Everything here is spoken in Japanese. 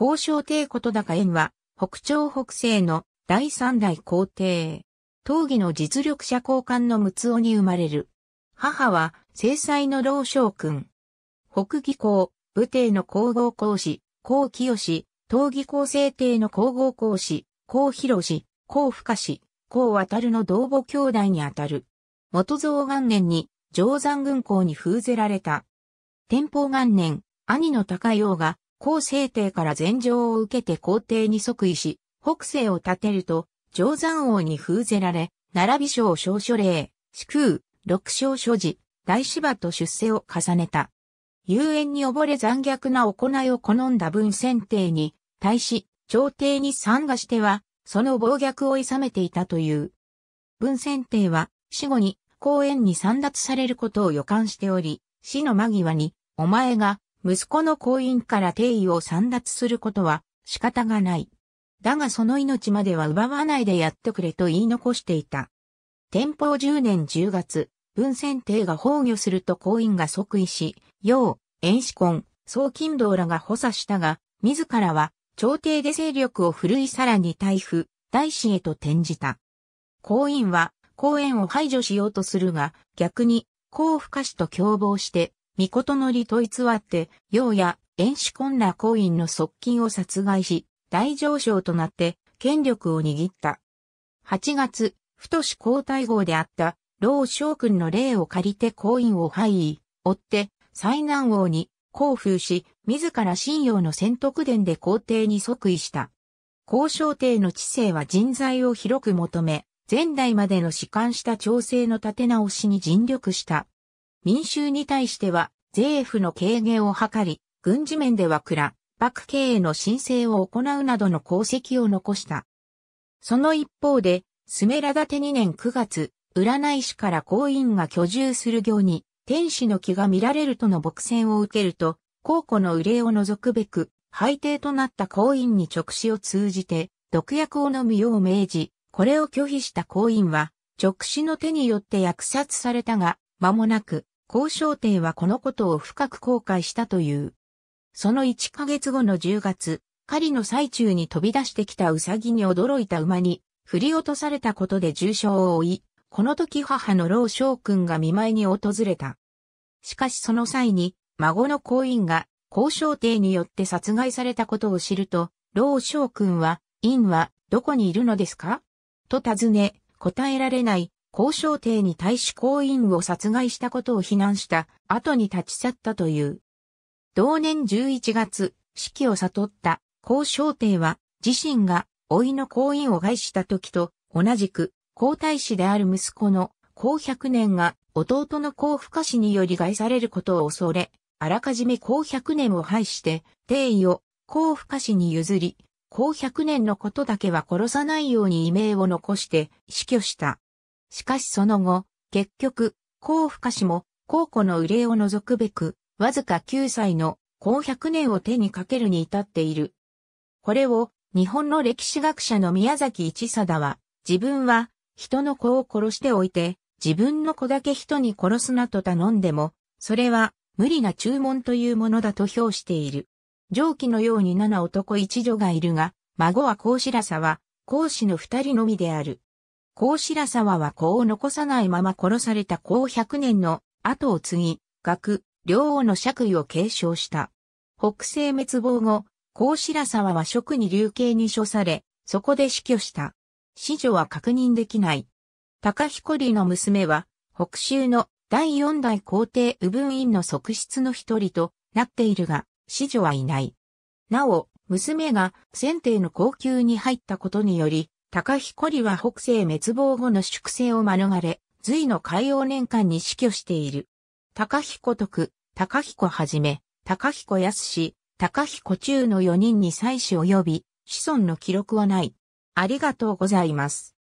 交渉帝こと高縁は、北朝北西の第三代皇帝。闘技の実力者交換の六尾に生まれる。母は、正妻の老将君。北義公、武帝の皇后公子、皇清氏、東義公正帝の皇后公子、皇広氏、皇深氏、皇渡るの同母兄弟にあたる。元蔵元年に、定山軍港に封ぜられた。天保元年、兄の高陽が、後政帝から禅譲を受けて皇帝に即位し、北西を立てると、定山王に封ぜられ、並び小小書令、四空、六小所持、大芝と出世を重ねた。遊園に溺れ残虐な行いを好んだ文選帝に、対し、朝廷に参加しては、その暴虐を諌めていたという。文選帝は、死後に、公園に散脱されることを予感しており、死の間際に、お前が、息子の婚姻から定位を散脱することは仕方がない。だがその命までは奪わないでやってくれと言い残していた。天保10年10月、文宣帝が崩御すると公員が即位し、楊、遠子婚、宋金道らが補佐したが、自らは朝廷で勢力を振るいさらに台風、大使へと転じた。公員は公園を排除しようとするが、逆に、甲府歌視と共謀して、御とのりと偽って、うや遠視困難行員の側近を殺害し、大上昇となって権力を握った。8月、太子皇太后であった、老将軍の霊を借りて行員を廃位、追って、災難王に降伏し、自ら信用の戦徳殿で皇帝に即位した。交渉帝の知性は人材を広く求め、前代までの士官した調整の立て直しに尽力した。民衆に対しては税負の軽減を図り、軍事面では蔵、幕経営の申請を行うなどの功績を残した。その一方で、スメラダテ2年9月、占い師から公員が居住する行に、天使の気が見られるとの牧戦を受けると、皇庫の憂いを除くべく、廃帝となった公員に直視を通じて、毒薬を飲むよう命じ、これを拒否した公員は、直視の手によって虐殺されたが、間もなく、交渉帝はこのことを深く後悔したという。その1ヶ月後の10月、狩りの最中に飛び出してきたウサギに驚いた馬に、振り落とされたことで重傷を負い、この時母の老将君が見舞いに訪れた。しかしその際に、孫の行員が、交渉帝によって殺害されたことを知ると、老将君は、院は、どこにいるのですかと尋ね、答えられない、交渉艇に対し行員を殺害したことを非難した後に立ち去ったという。同年11月、死期を悟った交渉艇は自身が老いの行員を害した時と同じく皇太子である息子の皇百年が弟の皇深氏により害されることを恐れ、あらかじめ皇百年を廃して定位を皇深氏に譲り、後100年のことだけは殺さないように異名を残して死去した。しかしその後、結局、高深氏も、高子の憂いを除くべく、わずか9歳の高百年を手にかけるに至っている。これを、日本の歴史学者の宮崎一貞は、自分は、人の子を殺しておいて、自分の子だけ人に殺すなと頼んでも、それは、無理な注文というものだと評している。上記のように七男一女がいるが、孫は孔子らさは、孔子の二人のみである。甲白沢は子を残さないまま殺された甲百年の後を継ぎ、学、両王の爵位を継承した。北西滅亡後、甲白沢は職に流刑に処され、そこで死去した。死女は確認できない。高彦里の娘は、北州の第四代皇帝右文院の側室の一人となっているが、死女はいない。なお、娘が先帝の高級に入ったことにより、高彦里は北西滅亡後の粛清を免れ、隋の海洋年間に死去している。高彦徳、高彦はじめ、高彦康氏、高彦中の4人に妻子及び、子孫の記録はない。ありがとうございます。